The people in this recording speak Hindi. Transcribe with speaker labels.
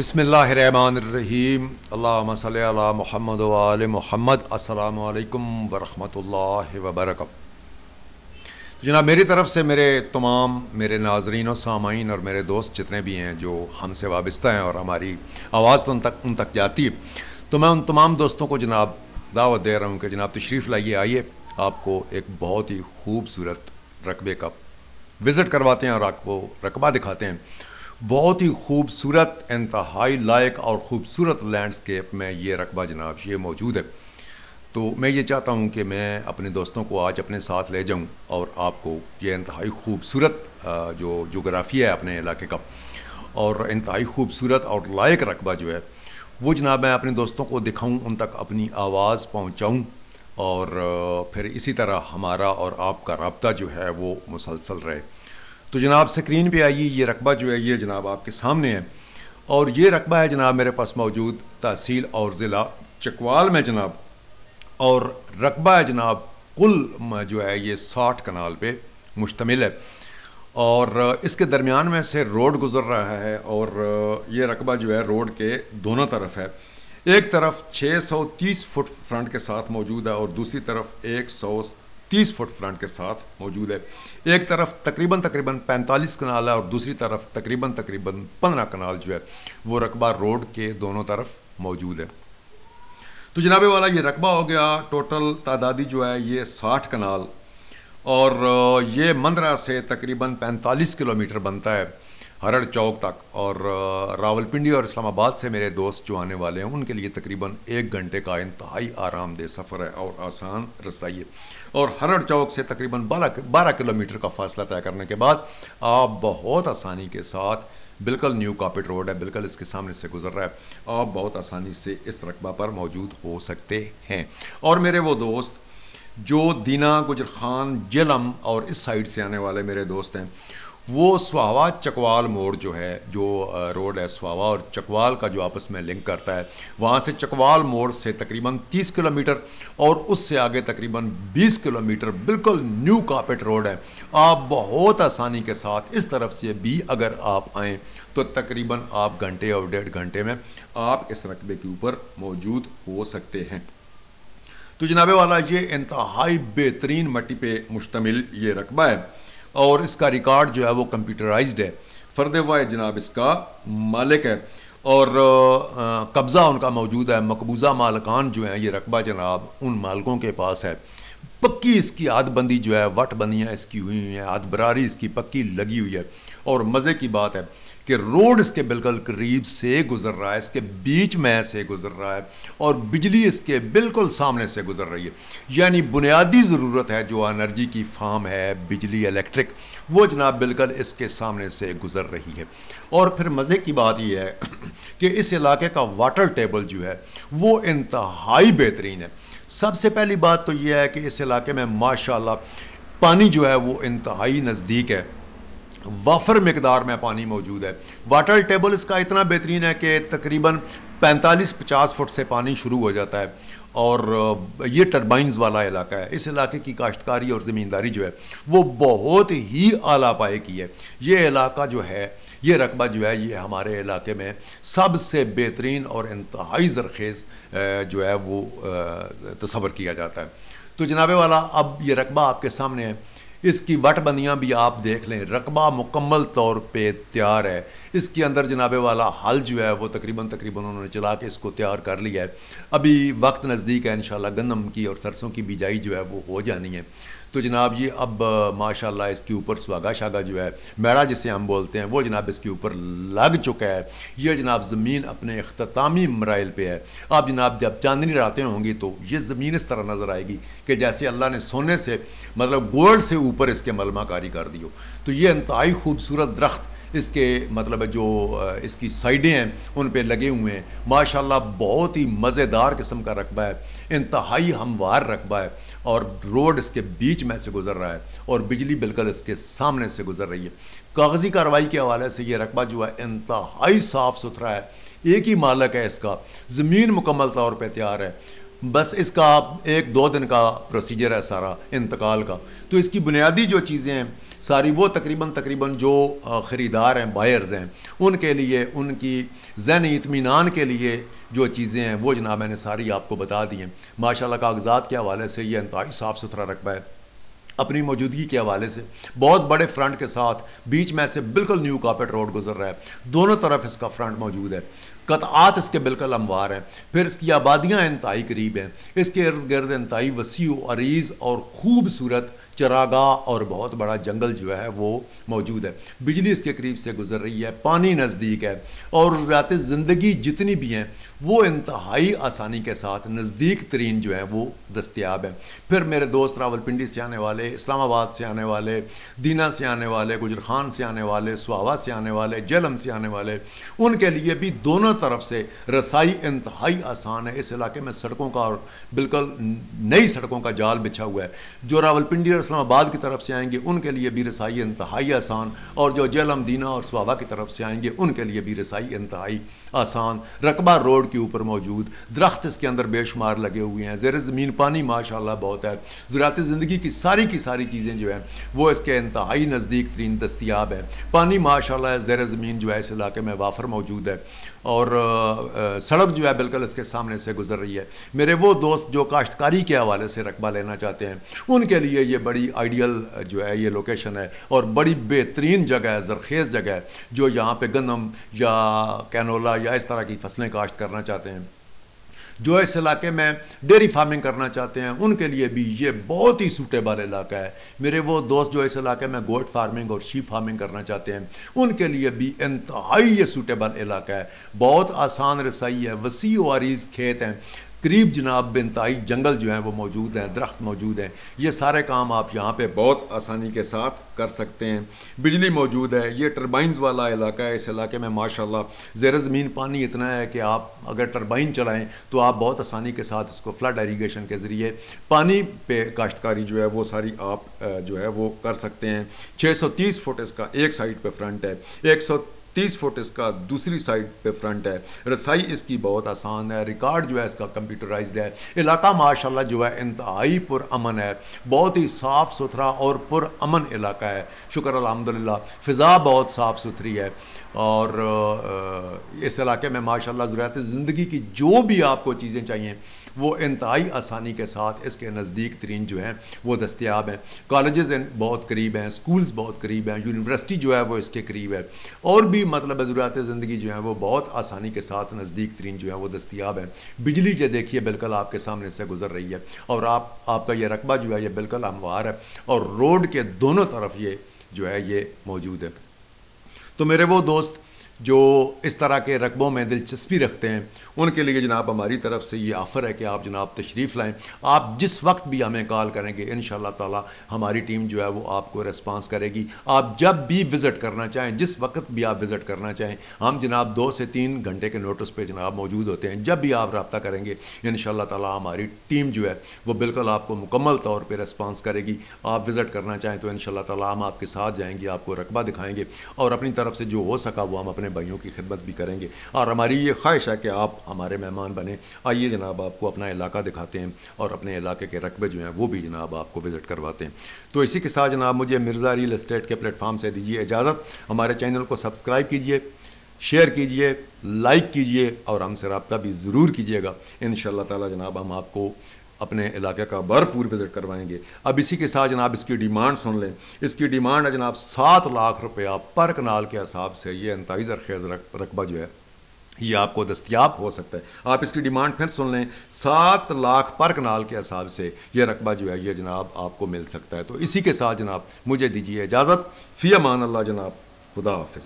Speaker 1: बसमीम अल्लाह महमद वाल महमद असलकम वरहमल वबरक जनाब मेरी तरफ़ से मेरे तमाम मेरे नाजरीन और सामाइन और मेरे दोस्त जितने भी हैं जो हमसे वाबस्ता हैं और हमारी आवाज़ तो उन तक उन तक जाती है तो मैं उन तमाम दोस्तों को जनाब दावत दे रहा हूँ कि जनाब तशरीफ़ लाइए आइए आपको एक बहुत ही खूबसूरत रकबे का विज़िट करवाते हैं और आपको रकबा दिखाते हैं बहुत ही खूबसूरत इंतहाई लायक और ख़ूबसूरत लैंडस्केप में ये रकबा जनाब ये मौजूद है तो मैं ये चाहता हूँ कि मैं अपने दोस्तों को आज अपने साथ ले जाऊँ और आपको ये इंतहाई खूबसूरत जो जोग्राफ़ी है अपने इलाके का और इंतहाई खूबसूरत और लायक रकबा जो है वो जनाब मैं अपने दोस्तों को दिखाऊँ उन तक अपनी आवाज़ पहुँचाऊँ और फिर इसी तरह हमारा और आपका रबता जो है वो मुसलसल रहे तो जनाब स्क्रीन पे आइए ये रकबा जो है ये जनाब आपके सामने है और ये रकबा है जनाब मेरे पास मौजूद तहसील और ज़िला चकवाल में जनाब और रकबा है जनाब कुल जो है ये साठ कनाल पे मुश्तमिल है और इसके दरमियान में से रोड गुज़र रहा है और ये रकबा जो है रोड के दोनों तरफ है एक तरफ 630 फुट फ्रंट के साथ मौजूद है और दूसरी तरफ एक सौ तीस फुट फ्रंट के साथ मौजूद है एक तरफ तकरीबन तकरीबन पैंतालीस कनाल है और दूसरी तरफ तकरीबन तकरीबन पंद्रह कनाल जो है वो रकबा रोड के दोनों तरफ मौजूद है तो जनाबे वाला ये रकबा हो गया टोटल तादादी जो है ये साठ कनाल और ये मंदरा से तकरीबन पैंतालीस किलोमीटर बनता है हरड़ चौक तक और रावलपिंडी और इस्लामाबाद से मेरे दोस्त जो आने वाले हैं उनके लिए तकरीबन एक घंटे का इंतहाई आरामदेह सफ़र है और आसान रसाई है और हरड़ चौक से तकरीबन बारह बारह किलोमीटर का फासला तय करने के बाद आप बहुत आसानी के साथ बिल्कुल न्यू कापिट रोड है बिल्कुल इसके सामने से गुजर रहा है आप बहुत आसानी से इस रकबा पर मौजूद हो सकते हैं और मेरे वो दोस्त जो दीना गुजर खान जलम और इस साइड से आने वाले मेरे दोस्त हैं वो स्वावा चकवाल मोड़ जो है जो रोड है स्वावा और चकवाल का जो आपस में लिंक करता है वहाँ से चकवाल मोड़ से तकरीबन 30 किलोमीटर और उससे आगे तकरीबन 20 किलोमीटर बिल्कुल न्यू कापेट रोड है आप बहुत आसानी के साथ इस तरफ से भी अगर आप आएँ तो तकरीबन आप घंटे और डेढ़ घंटे में आप इस रकबे के ऊपर मौजूद हो सकते हैं तो जनाबे वाला ये इंतहाई बेहतरीन मट्टी पे मुश्तमिल ये रकबा है और इसका रिकॉर्ड जो है वो कंप्यूटराइज्ड है फर्द वाह जनाब इसका मालिक है और कब्ज़ा उनका मौजूद है मकबूजा मालकान जो हैं ये रकबा जनाब उन मालकों के पास है पक्की इसकी आदबंदी जो है वट बंदियाँ इसकी हुई हुई हैं आदबरारी इसकी पक्की लगी हुई है और मज़े की बात है कि रोड इसके बिल्कुल करीब से गुजर रहा है इसके बीच में से गुजर रहा है और बिजली इसके बिल्कुल सामने से गुजर रही है यानी बुनियादी ज़रूरत है जो एनर्जी की फार्म है बिजली इलेक्ट्रिक वो जनाब बिल्कुल इसके सामने से गुजर रही है और फिर मज़े की बात यह है कि इस इलाके का वाटर टेबल जो है वो इंतहाई बेहतरीन है सबसे पहली बात तो यह है कि इस इलाके में माशाल्लाह पानी जो है वो इंतहाई नज़दीक है वाफर मकदार में पानी मौजूद है वाटर टेबल इसका इतना बेहतरीन है कि तकरीबन 45-50 फुट से पानी शुरू हो जाता है और ये टर्बाइंस वाला इलाका है इस इलाके की काश्तकारी और ज़मींदारी जो है वो बहुत ही आला पाए की है ये इलाका जो है ये रकबा जो है ये हमारे इलाके में सबसे बेहतरीन और इंतहाई ज़रखेज़ जो है वो तस्वर किया जाता है तो जनाबे वाला अब ये रकबा आपके सामने है इसकी वटबंदियाँ भी आप देख लें रकबा मुकम्मल तौर पे तैयार है इसके अंदर जनाबे वाला हल जो है वो तकरीबन तकरीबन उन्होंने चला के इसको तैयार कर लिया है अभी वक्त नज़दीक है इन गंदम की और सरसों की बिजाई जो है वो हो जानी है तो जनाब ये अब माशा इसके ऊपर स्वागा शागा जो है मेड़ा जिसे हम बोलते हैं वो जनाब इसके ऊपर लग चुका है यह जनाब ज़मीन अपने अख्तामी मराइल पर है अब जनाब जब चांदनी रातें होंगी तो ये ज़मीन इस तरह नज़र आएगी कि जैसे अल्लाह ने सोने से मतलब गोल्ड से ऊपर इसके मलमा कारी कर हो तो ये इंतहाई खूबसूरत दरख्त इसके मतलब जो इसकी साइडें हैं उन पर लगे हुए हैं माशाला बहुत ही मज़ेदार किस्म का रकबा है इंतहाई हमवार रकबा है और रोड इसके बीच में से गुजर रहा है और बिजली बिल्कुल इसके सामने से गुजर रही है कागजी कार्रवाई के हवाले से ये रकबा जो है इंतहाई साफ़ सुथरा है एक ही मालक है इसका ज़मीन मुकम्मल तौर पर तैयार है बस इसका एक दो दिन का प्रोसीजर है सारा इंतकाल का तो इसकी बुनियादी जो चीज़ें हैं सारी वो तकरीबन तकरीबन जो ख़रीदार हैं बायर्स हैं उनके लिए उनकी जहन इतमान के लिए जो चीज़ें हैं वो जना मैंने सारी आपको बता दी हैं माशाल्लाह कागजात के हवाले से ये इंतहाई साफ़ सुथरा रकबा है अपनी मौजूदगी के हवाले से बहुत बड़े फ्रंट के साथ बीच में से बिल्कुल न्यू कापेट रोड गुजर रहा है दोनों तरफ इसका फ्रंट मौजूद है कतआत इसके बिल्कुल हमवार हैं फिर इसकी आबादियाँ इंतहाई करीब हैं इसके इर्द गिर्द इंतहाई वसी और ख़ूबसूरत चरागा और बहुत बड़ा जंगल जो है वो मौजूद है बिजली इसके करीब से गुजर रही है पानी नज़दीक है और रात ज़िंदगी जितनी भी हैं वो इंतहाई आसानी के साथ नज़दीक तरीन जो है वो दस्तियाब है फिर मेरे दोस्त रावलपिंडी से आने वाले इस्लामाबाद से आने वाले दीना से आने वाले गुजर खान से आने वाले सुहावा से आने वाले जलम से आने वाले उनके लिए भी दोनों तरफ से रसाई इंतहाई आसान है इस इलाके में सड़कों का और बिल्कुल नई सड़कों का जाल बिछा हुआ है जो रावलपिंडी और इस्लामाबाद की तरफ से आएंगे उनके लिए भी रसाई इंतहाई आसान और जो दीना और सहाबा की तरफ से आएंगे उनके लिए भी रसाई इंतहाई आसान रकबा रोड के ऊपर मौजूद दरख्त इसके अंदर बेशुमार लगे हुए हैं ज़ेर ज़मीन पानी माशाल्लाह बहुत है ज़रात ज़िंदगी की सारी की सारी चीज़ें जो हैं वो इसके इंतहाई नज़दीक तरीन दस्तियाब है पानी माशाल्लाह ज़ेर ज़मीन जो है इस इलाके में वाफर मौजूद है और सड़क जो है बिल्कुल इसके सामने से गुजर रही है मेरे वो दोस्त जो काश्तकारी के हवाले से रकबा लेना चाहते हैं उनके लिए ये बड़ी आइडियल जो है ये लोकेशन है और बड़ी बेहतरीन जगह है जरखेज़ जगह है जो यहाँ पर गंदम या कैनोला या इस तरह की फसलें काश्त करना चाहते हैं जो इस इलाके में डेयरी फार्मिंग करना चाहते हैं उनके लिए भी ये बहुत ही सूटेबल इलाका है मेरे वो दोस्त जो इस इलाके में गोट फार्मिंग और शीप फार्मिंग करना चाहते हैं उनके लिए भी इंतहाई ये सूटेबल इलाका है बहुत आसान रसाई है वसी वारीज खेत हैं करीब जनाब बेनतहाई जंगल जो हैं वो मौजूद हैं दरख्त मौजूद हैं ये सारे काम आप यहाँ पे बहुत आसानी के साथ कर सकते हैं बिजली मौजूद है ये टर्बाइन वाला इलाका है इस इलाके में माशाल्लाह ज़ेर ज़मीन पानी इतना है कि आप अगर टर्बाइन चलाएं तो आप बहुत आसानी के साथ इसको फ्लड एरीगेशन के ज़रिए पानी पे काश्तकारी जो है वो सारी आप जो है वो कर सकते हैं तीस फुट इसका एक साइड पर फ्रंट है एक तीस फुट इसका दूसरी साइड पे फ्रंट है रसाई इसकी बहुत आसान है रिकॉर्ड जो है इसका कंप्यूटराइज्ड है इलाका माशाल्लाह जो है इंतहाई अमन है बहुत ही साफ़ सुथरा और अमन इलाका है शुक्र अलहमदिल्ला फ़िज़ा बहुत साफ़ सुथरी है और इस इलाके में माशाल्लाह ज़रूरत ज़िंदगी की जो भी आपको चीज़ें चाहिए वो इंतहाई आसानी के साथ इसके नज़दीक तरीन जो हैं वो दस्तियाब हैं कॉलेजेस बहुत करीब हैं स्कूल्स बहुत करीब हैं यूनिवर्सिटी जो है वो इसके करीब है और भी मतलब ज़रूरत ज़िंदगी जो है वो बहुत आसानी के साथ नज़दीक तरीन जो है वो दस्तियाब है बिजली जो देखिए बिल्कुल आपके सामने से गुजर रही है और आप आपका यह रकबा जो है ये बिल्कुल हमवार है और रोड के दोनों तरफ ये जो है ये मौजूद है तो मेरे वो दोस्त जो इस तरह के रकबों में दिलचस्पी रखते हैं उनके लिए जनाब हमारी तरफ से ये आफ़र है कि आप जनाब तशरीफ़ लाएँ आप जिस वक्त भी हमें कॉल करेंगे इन ताला हमारी टीम जो है वो आपको रिस्पांस करेगी आप जब भी विज़िट करना चाहें जिस वक्त भी आप विज़िट करना चाहें हम जनाब दो से तीन घंटे के नोटिस पर जनाब मौजूद होते हैं जब भी आप रबता करेंगे इन ताला हमारी टीम जो है वो बिल्कुल आपको मुकम्मल तौर पर रिस्पांस करेगी आप विज़िट करना चाहें तो इन ताला हम आपके साथ जाएँगे आपको रकबा दिखाएँगे और अपनी तरफ से जो हो सका वो हम अपने भाइयों की खिदमत भी करेंगे और हमारी ये ख्वाहिश है कि आप हमारे मेहमान बने आइए जनाब आपको अपना इलाका दिखाते हैं और अपने इलाके के रकबे जो हैं वो भी जनाब आपको विज़िट करवाते हैं तो इसी के साथ जनाब मुझे मिर्ज़ा रियल इस्टेट के प्लेटफॉर्म से दीजिए इजाज़त हमारे चैनल को सब्सक्राइब कीजिए शेयर कीजिए लाइक कीजिए और हमसे रबता भी ज़रूर कीजिएगा इन ताला जनाब हम आपको अपने इलाके का भरपूर विज़िट करवाएंगे अब इसी के साथ जनाब इसकी डिमांड सुन लें इसकी डिमांड है जनाब सात लाख रुपया पर कनाल के हिसाब से ये अनताइज़र जरखेज रकबा जो है ये आपको दस्तियाब हो सकता है आप इसकी डिमांड फिर सुन लें सात लाख पर कनाल के हिसाब से ये रकबा जो है ये जनाब आपको मिल सकता है तो इसी के साथ जनाब मुझे दीजिए इजाज़त फ़ी मान अल्लाह जनाब खुदा हाफ